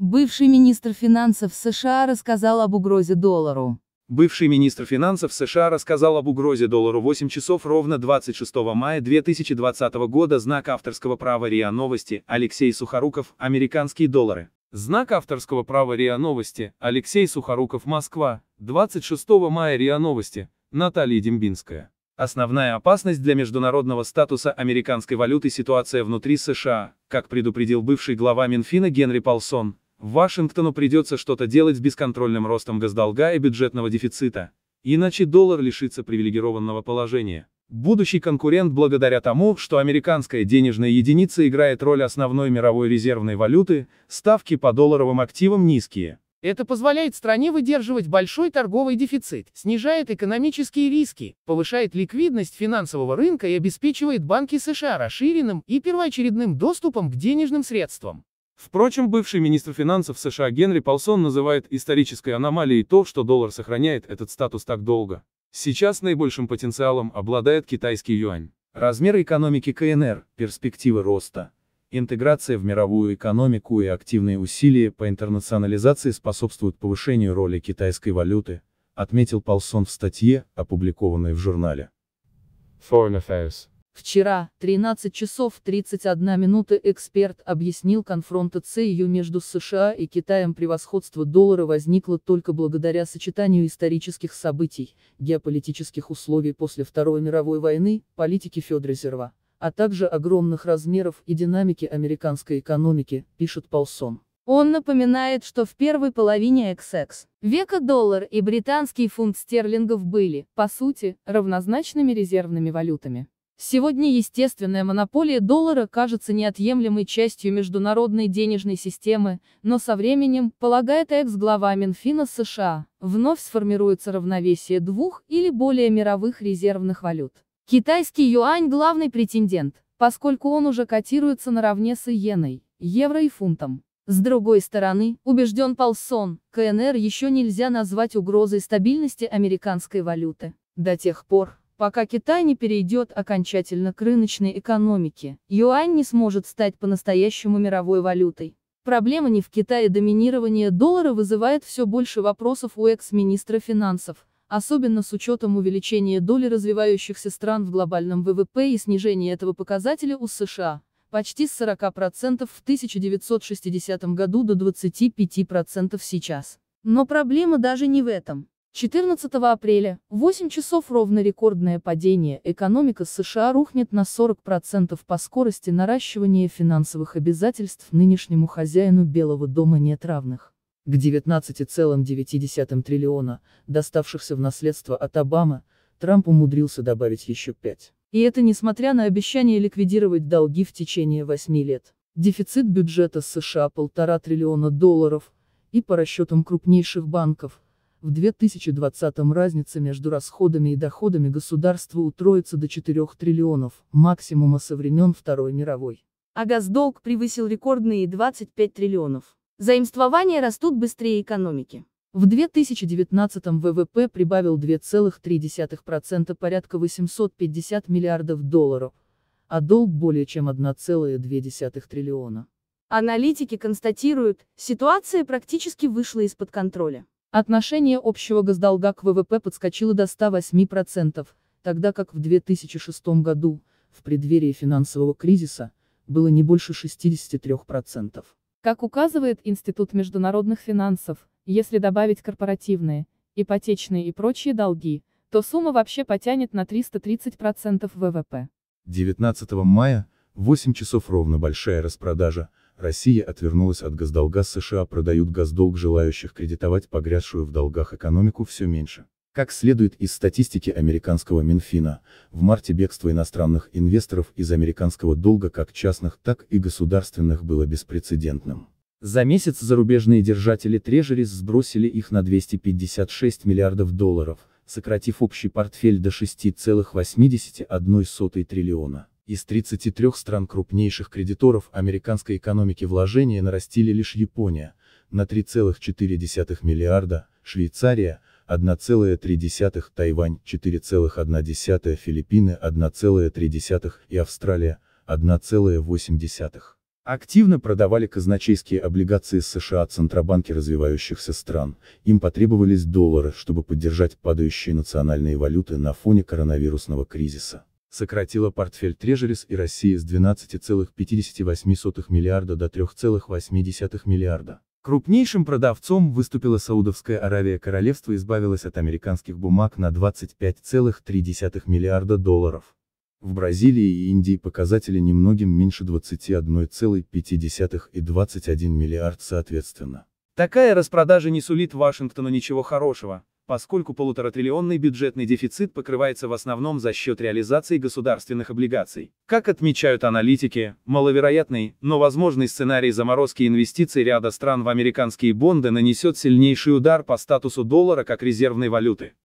Бывший министр финансов США рассказал об угрозе доллару. Бывший министр финансов США рассказал об угрозе доллару 8 часов ровно 26 мая 2020 года знак авторского права РИА Новости Алексей Сухоруков «Американские доллары». Знак авторского права РИА Новости Алексей Сухоруков Москва 26 мая РИА Новости Наталья Дембинская. Основная опасность для международного статуса американской валюты ситуация внутри США, как предупредил бывший глава Минфина Генри Палсон, Вашингтону придется что-то делать с бесконтрольным ростом госдолга и бюджетного дефицита. Иначе доллар лишится привилегированного положения. Будущий конкурент благодаря тому, что американская денежная единица играет роль основной мировой резервной валюты, ставки по долларовым активам низкие. Это позволяет стране выдерживать большой торговый дефицит, снижает экономические риски, повышает ликвидность финансового рынка и обеспечивает банки США расширенным и первоочередным доступом к денежным средствам. Впрочем, бывший министр финансов США Генри Полсон называет исторической аномалией то, что доллар сохраняет этот статус так долго. Сейчас наибольшим потенциалом обладает китайский юань. Размер экономики КНР, перспективы роста, интеграция в мировую экономику и активные усилия по интернационализации способствуют повышению роли китайской валюты, отметил Полсон в статье, опубликованной в журнале. Foreign Affairs Вчера, 13 часов 31 минуты эксперт объяснил конфронтацию между США и Китаем превосходство доллара возникло только благодаря сочетанию исторических событий, геополитических условий после Второй мировой войны, политики Федорезерва, а также огромных размеров и динамики американской экономики, пишет Полсон. Он напоминает, что в первой половине XX века доллар и британский фунт стерлингов были, по сути, равнозначными резервными валютами. Сегодня естественная монополия доллара кажется неотъемлемой частью международной денежной системы, но со временем, полагает экс-глава Минфина США, вновь сформируется равновесие двух или более мировых резервных валют. Китайский юань – главный претендент, поскольку он уже котируется наравне с иеной, евро и фунтом. С другой стороны, убежден Полсон, КНР еще нельзя назвать угрозой стабильности американской валюты. До тех пор, Пока Китай не перейдет окончательно к рыночной экономике, юань не сможет стать по-настоящему мировой валютой. Проблема не в Китае доминирование доллара вызывает все больше вопросов у экс-министра финансов, особенно с учетом увеличения доли развивающихся стран в глобальном ВВП и снижения этого показателя у США, почти с 40% в 1960 году до 25% сейчас. Но проблема даже не в этом. 14 апреля, 8 часов ровно рекордное падение, экономика США рухнет на 40% по скорости наращивания финансовых обязательств нынешнему хозяину Белого дома нет равных. К 19,9 триллиона, доставшихся в наследство от Обамы, Трамп умудрился добавить еще 5. И это несмотря на обещание ликвидировать долги в течение 8 лет. Дефицит бюджета США полтора триллиона долларов, и по расчетам крупнейших банков – в 2020 разница между расходами и доходами государства утроится до 4 триллионов, максимума со времен Второй мировой. А госдолг превысил рекордные 25 триллионов. Заимствования растут быстрее экономики. В 2019 ВВП прибавил 2,3% порядка 850 миллиардов долларов, а долг более чем 1,2 триллиона. Аналитики констатируют, ситуация практически вышла из-под контроля. Отношение общего госдолга к ВВП подскочило до 108%, тогда как в 2006 году, в преддверии финансового кризиса, было не больше 63%. Как указывает Институт международных финансов, если добавить корпоративные, ипотечные и прочие долги, то сумма вообще потянет на 330% ВВП. 19 мая, 8 часов ровно большая распродажа, Россия отвернулась от госдолга США продают госдолг желающих кредитовать погрязшую в долгах экономику все меньше. Как следует из статистики американского Минфина, в марте бегство иностранных инвесторов из американского долга как частных, так и государственных было беспрецедентным. За месяц зарубежные держатели Трежерис сбросили их на 256 миллиардов долларов, сократив общий портфель до 6,81 триллиона. Из 33 стран крупнейших кредиторов американской экономики вложения нарастили лишь Япония, на 3,4 миллиарда, Швейцария, 1,3, Тайвань, 4,1, Филиппины, 1,3 и Австралия, 1,8. Активно продавали казначейские облигации США Центробанки развивающихся стран, им потребовались доллары, чтобы поддержать падающие национальные валюты на фоне коронавирусного кризиса сократила портфель Трежерис и России с 12,58 миллиарда до 3,8 миллиарда. Крупнейшим продавцом выступила Саудовская Аравия Королевство избавилось от американских бумаг на 25,3 миллиарда долларов. В Бразилии и Индии показатели немногим меньше 21,5 и 21 миллиард соответственно. Такая распродажа не сулит Вашингтону ничего хорошего поскольку полуторатриллионный бюджетный дефицит покрывается в основном за счет реализации государственных облигаций. Как отмечают аналитики, маловероятный, но возможный сценарий заморозки инвестиций ряда стран в американские бонды нанесет сильнейший удар по статусу доллара как резервной валюты.